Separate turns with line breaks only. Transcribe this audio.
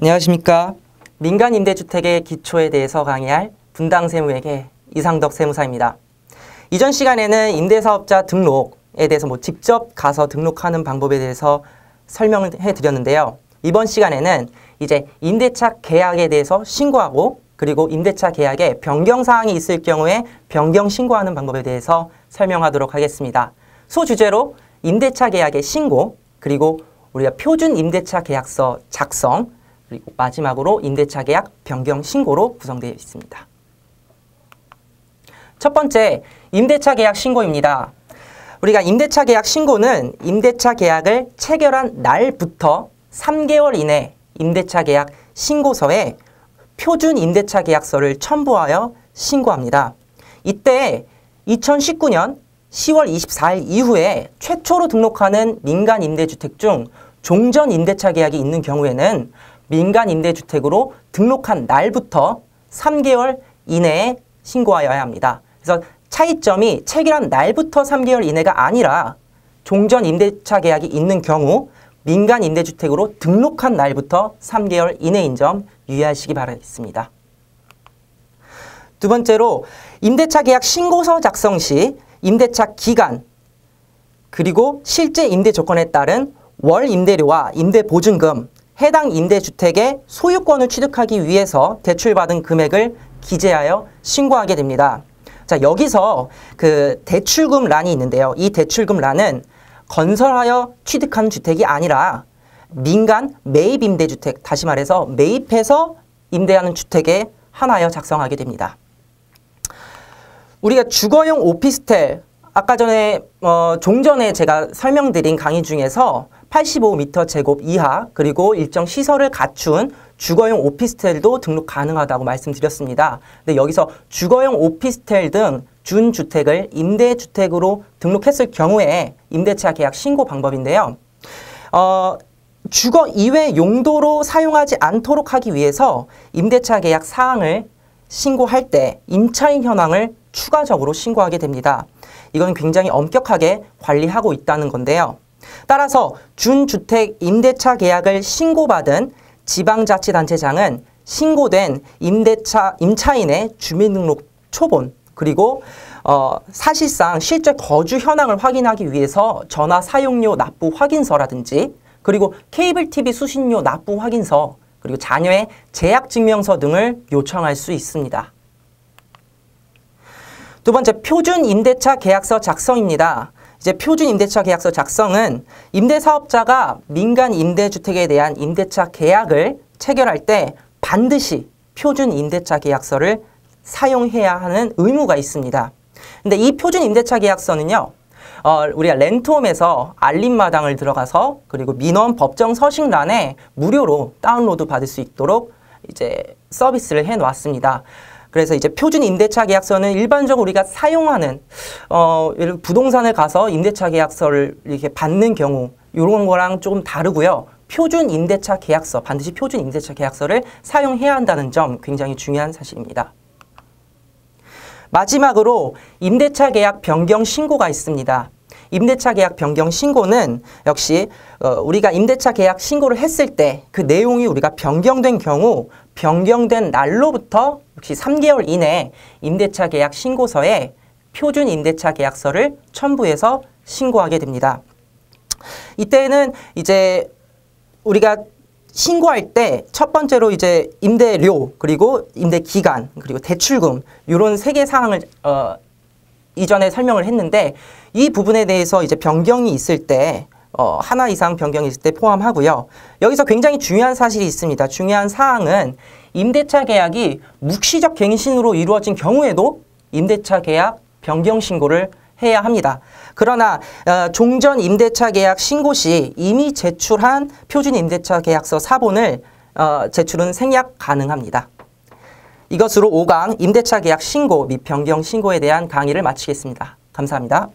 안녕하십니까. 민간 임대주택의 기초에 대해서 강의할 분당 세무에게 이상덕 세무사입니다. 이전 시간에는 임대사업자 등록에 대해서 뭐 직접 가서 등록하는 방법에 대해서 설명을 해드렸는데요. 이번 시간에는 이제 임대차 계약에 대해서 신고하고 그리고 임대차 계약에 변경사항이 있을 경우에 변경 신고하는 방법에 대해서 설명하도록 하겠습니다. 소주제로 임대차 계약의 신고 그리고 우리가 표준 임대차 계약서 작성 그리고 마지막으로 임대차 계약 변경 신고로 구성되어 있습니다. 첫 번째, 임대차 계약 신고입니다. 우리가 임대차 계약 신고는 임대차 계약을 체결한 날부터 3개월 이내 임대차 계약 신고서에 표준 임대차 계약서를 첨부하여 신고합니다. 이때 2019년 10월 24일 이후에 최초로 등록하는 민간 임대주택 중 종전 임대차 계약이 있는 경우에는 민간 임대주택으로 등록한 날부터 3개월 이내에 신고하여야 합니다. 그래서 차이점이 체결한 날부터 3개월 이내가 아니라 종전 임대차 계약이 있는 경우 민간 임대주택으로 등록한 날부터 3개월 이내인 점 유의하시기 바라겠습니다. 두 번째로 임대차 계약 신고서 작성 시 임대차 기간 그리고 실제 임대 조건에 따른 월 임대료와 임대 보증금 해당 임대주택의 소유권을 취득하기 위해서 대출받은 금액을 기재하여 신고하게 됩니다. 자, 여기서 그 대출금 란이 있는데요. 이 대출금 란은 건설하여 취득한 주택이 아니라 민간 매입 임대주택, 다시 말해서 매입해서 임대하는 주택에 하나여 작성하게 됩니다. 우리가 주거용 오피스텔, 아까 전에 어, 종전에 제가 설명드린 강의 중에서 85m 제곱 이하 그리고 일정 시설을 갖춘 주거용 오피스텔도 등록 가능하다고 말씀드렸습니다. 근데 여기서 주거용 오피스텔 등 준주택을 임대주택으로 등록했을 경우에 임대차 계약 신고 방법인데요. 어, 주거 이외 용도로 사용하지 않도록 하기 위해서 임대차 계약 사항을 신고할 때 임차인 현황을 추가적으로 신고하게 됩니다. 이건 굉장히 엄격하게 관리하고 있다는 건데요. 따라서 준주택 임대차 계약을 신고받은 지방자치단체장은 신고된 임대차 임차인의 주민등록 초본 그리고 어, 사실상 실제 거주 현황을 확인하기 위해서 전화 사용료 납부 확인서라든지 그리고 케이블 TV 수신료 납부 확인서 그리고 자녀의 재약 증명서 등을 요청할 수 있습니다. 두 번째 표준 임대차 계약서 작성입니다. 이제 표준 임대차 계약서 작성은 임대사업자가 민간 임대주택에 대한 임대차 계약을 체결할 때 반드시 표준 임대차 계약서를 사용해야 하는 의무가 있습니다. 근데 이 표준 임대차 계약서는요. 어, 우리가 렌트홈에서 알림마당을 들어가서 그리고 민원 법정 서식란에 무료로 다운로드 받을 수 있도록 이제 서비스를 해놓았습니다. 그래서 이제 표준 임대차 계약서는 일반적으로 우리가 사용하는 어 예를 부동산을 가서 임대차 계약서를 이렇게 받는 경우 이런 거랑 조금 다르고요. 표준 임대차 계약서 반드시 표준 임대차 계약서를 사용해야 한다는 점 굉장히 중요한 사실입니다. 마지막으로 임대차 계약 변경 신고가 있습니다. 임대차 계약 변경 신고는 역시 어, 우리가 임대차 계약 신고를 했을 때 그 내용이 우리가 변경된 경우 변경된 날로부터 역시 3개월 이내 에 임대차 계약 신고서에 표준 임대차 계약서를 첨부해서 신고하게 됩니다. 이때는 이제 우리가 신고할 때 첫 번째로 이제 임대료 그리고 임대 기간 그리고 대출금 이런 세 개 사항을 어, 이전에 설명을 했는데 이 부분에 대해서 이제 변경이 있을 때 어, 하나 이상 변경이 있을 때 포함하고요. 여기서 굉장히 중요한 사실이 있습니다. 중요한 사항은 임대차 계약이 묵시적 갱신으로 이루어진 경우에도 임대차 계약 변경 신고를 해야 합니다. 그러나 어, 종전 임대차 계약 신고 시 이미 제출한 표준 임대차 계약서 사본을 어, 제출은 생략 가능합니다. 이것으로 5강 임대차 계약 신고 및 변경 신고에 대한 강의를 마치겠습니다. 감사합니다.